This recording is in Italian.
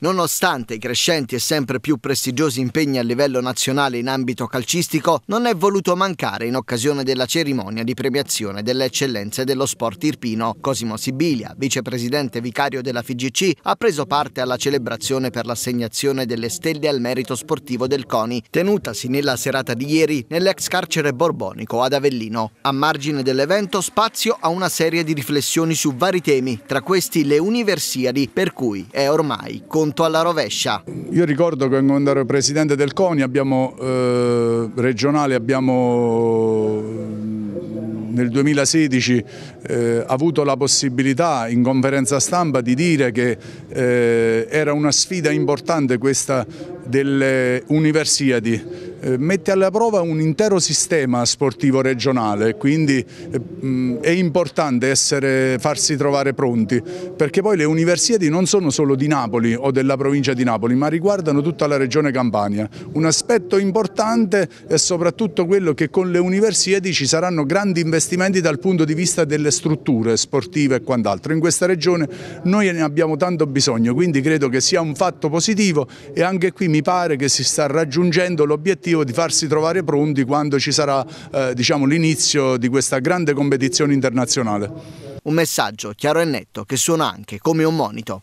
Nonostante i crescenti e sempre più prestigiosi impegni a livello nazionale in ambito calcistico, non è voluto mancare in occasione della cerimonia di premiazione delle eccellenze dello sport irpino. Cosimo Sibilia, vicepresidente vicario della FIGC, ha preso parte alla celebrazione per l'assegnazione delle stelle al merito sportivo del CONI, tenutasi nella serata di ieri nell'ex carcere borbonico ad Avellino. A margine dell'evento spazio a una serie di riflessioni su vari temi, tra questi le universiadi, per cui è ormai contro conto alla rovescia. Io ricordo che quando ero presidente del CONI abbiamo, eh, regionale abbiamo mm, nel 2016 eh, avuto la possibilità in conferenza stampa di dire che eh, era una sfida importante questa delle Universiadi eh, mette alla prova un intero sistema sportivo regionale, quindi eh, è importante essere, farsi trovare pronti, perché poi le Universiadi non sono solo di Napoli o della provincia di Napoli, ma riguardano tutta la regione Campania. Un aspetto importante è soprattutto quello che con le Universiadi ci saranno grandi investimenti dal punto di vista delle strutture sportive e quant'altro. In questa regione noi ne abbiamo tanto bisogno, quindi credo che sia un fatto positivo e anche qui mi mi pare che si sta raggiungendo l'obiettivo di farsi trovare pronti quando ci sarà eh, diciamo, l'inizio di questa grande competizione internazionale. Un messaggio chiaro e netto che suona anche come un monito.